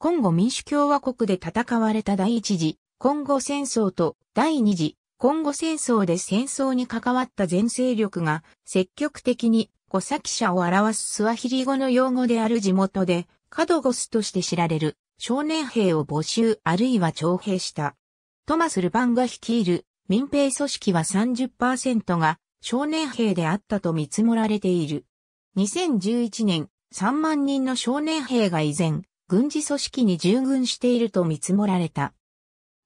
今後民主共和国で戦われた第一次、コンゴ戦争と第二次、コンゴ戦争で戦争に関わった全勢力が積極的にコサキ者を表すスワヒリ語の用語である地元でカドゴスとして知られる少年兵を募集あるいは徴兵した。トマス・ルパンが率いる民兵組織は30%が少年兵であったと見積もられている。2011年3万人の少年兵が依然軍事組織に従軍していると見積もられた。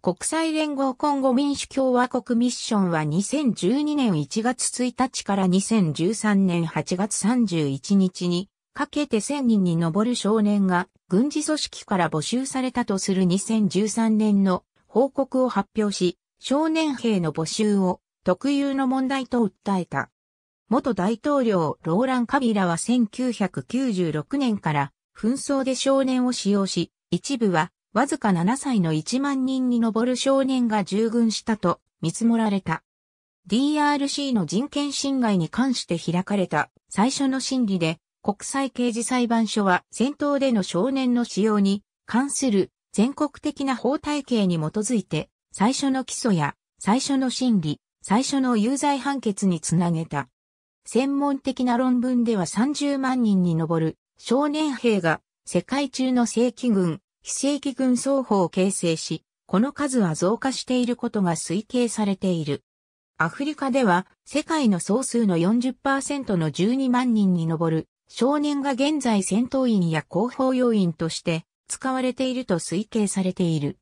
国際連合今後民主共和国ミッションは2012年1月1日から2013年8月31日にかけて1000人に上る少年が軍事組織から募集されたとする2013年の報告を発表し、少年兵の募集を特有の問題と訴えた。元大統領ローラン・カビラは1996年から紛争で少年を使用し、一部はわずか7歳の1万人に上る少年が従軍したと見積もられた。DRC の人権侵害に関して開かれた最初の審理で国際刑事裁判所は戦闘での少年の使用に関する全国的な法体系に基づいて最初の起訴や最初の審理、最初の有罪判決につなげた。専門的な論文では30万人に上る少年兵が世界中の正規軍、非正規軍双方を形成し、この数は増加していることが推計されている。アフリカでは世界の総数の40%の12万人に上る少年が現在戦闘員や広報要員として使われていると推計されている。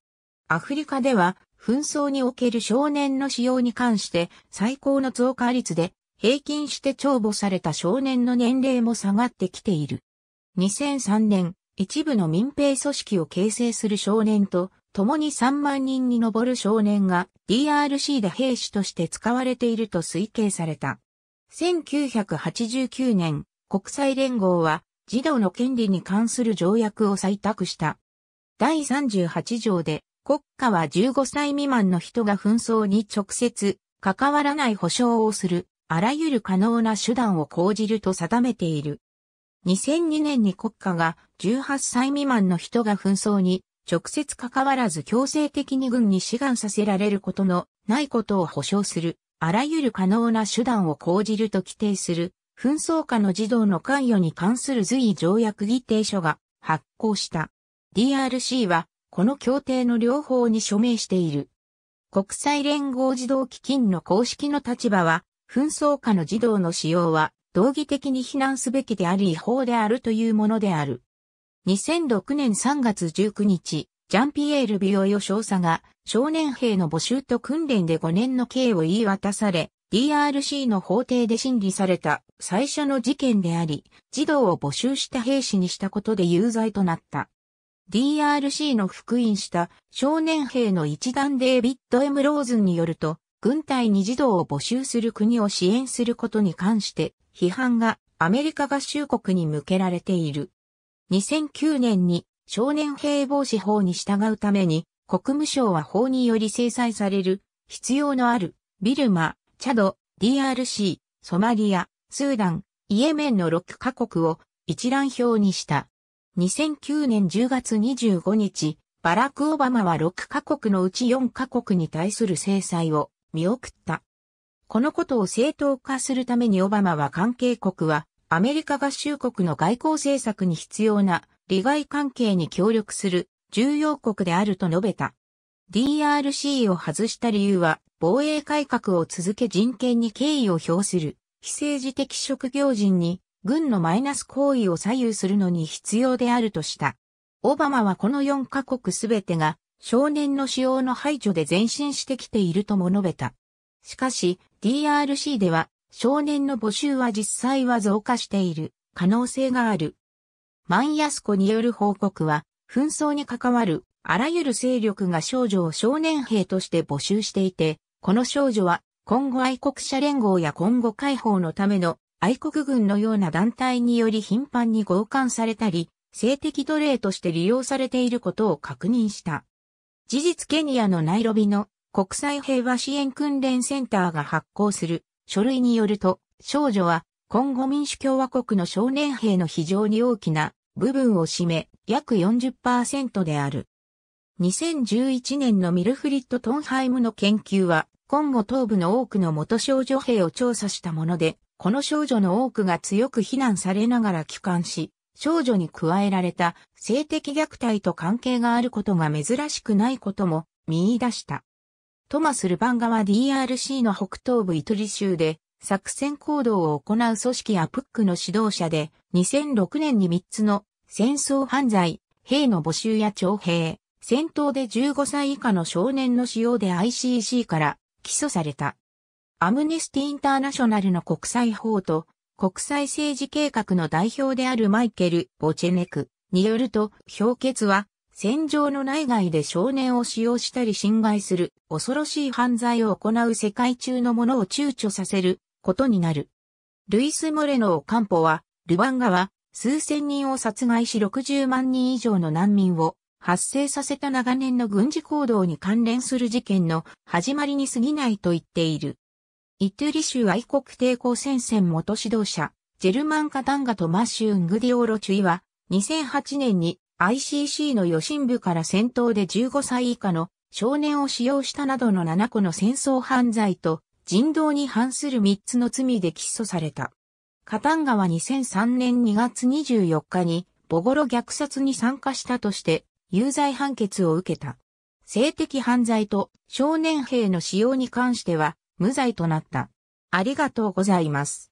アフリカでは紛争における少年の使用に関して最高の増加率で平均して帳簿された少年の年齢も下がってきている。2003年、一部の民兵組織を形成する少年と、共に3万人に上る少年が DRC で兵士として使われていると推計された。1989年、国際連合は児童の権利に関する条約を採択した。第38条で国家は15歳未満の人が紛争に直接関わらない保障をするあらゆる可能な手段を講じると定めている。2002年に国家が18歳未満の人が紛争に直接関わらず強制的に軍に志願させられることのないことを保障する、あらゆる可能な手段を講じると規定する、紛争下の児童の関与に関する随意条約議定書が発行した。DRC は、この協定の両方に署名している。国際連合児童基金の公式の立場は、紛争下の児童の使用は道義的に非難すべきであり違法であるというものである。2006年3月19日、ジャンピエール・ビオヨ少佐が少年兵の募集と訓練で5年の刑を言い渡され、DRC の法廷で審理された最初の事件であり、児童を募集した兵士にしたことで有罪となった。DRC の復員した少年兵の一団デイビッド・エム・ローズによると、軍隊に児童を募集する国を支援することに関して批判がアメリカ合衆国に向けられている。2009年に少年兵防止法に従うために国務省は法により制裁される必要のあるビルマ、チャド、DRC、ソマリア、スーダン、イエメンの6カ国を一覧表にした。2009年10月25日、バラク・オバマは6カ国のうち4カ国に対する制裁を見送った。このことを正当化するためにオバマは関係国はアメリカ合衆国の外交政策に必要な利害関係に協力する重要国であると述べた。DRC を外した理由は防衛改革を続け人権に敬意を表する非政治的職業人に軍のマイナス行為を左右するのに必要であるとした。オバマはこの4カ国すべてが少年の使用の排除で前進してきているとも述べた。しかし、DRC では、少年の募集は実際は増加している可能性がある。マンヤスコによる報告は、紛争に関わるあらゆる勢力が少女を少年兵として募集していて、この少女は、今後愛国者連合や今後解放のための愛国軍のような団体により頻繁に強姦されたり、性的奴隷として利用されていることを確認した。事実ケニアのナイロビの国際平和支援訓練センターが発行する書類によると、少女は今後民主共和国の少年兵の非常に大きな部分を占め、約40%である。2011年のミルフリット・トンハイムの研究は、今後東部の多くの元少女兵を調査したもので、この少女の多くが強く非難されながら帰還し、少女に加えられた性的虐待と関係があることが珍しくないことも見出した。トマス・ルバンガは DRC の北東部イトリ州で作戦行動を行う組織アプックの指導者で2006年に3つの戦争犯罪、兵の募集や徴兵、戦闘で15歳以下の少年の使用で ICC から起訴された。アムネスティ・インターナショナルの国際法と国際政治計画の代表であるマイケル・ボチェネクによると、氷結は戦場の内外で少年を使用したり侵害する恐ろしい犯罪を行う世界中のものを躊躇させることになる。ルイス・モレノ・オカンポは、ルバンガは数千人を殺害し60万人以上の難民を発生させた長年の軍事行動に関連する事件の始まりに過ぎないと言っている。イトゥリ州愛国抵抗戦線元指導者、ジェルマン・カタンガとマッシュン・グディオロチュイは、2008年に ICC の予審部から戦闘で15歳以下の少年を使用したなどの7個の戦争犯罪と人道に反する3つの罪で起訴された。カタンガは2003年2月24日にボゴロ虐殺に参加したとして有罪判決を受けた。性的犯罪と少年兵の使用に関しては無罪となった。ありがとうございます。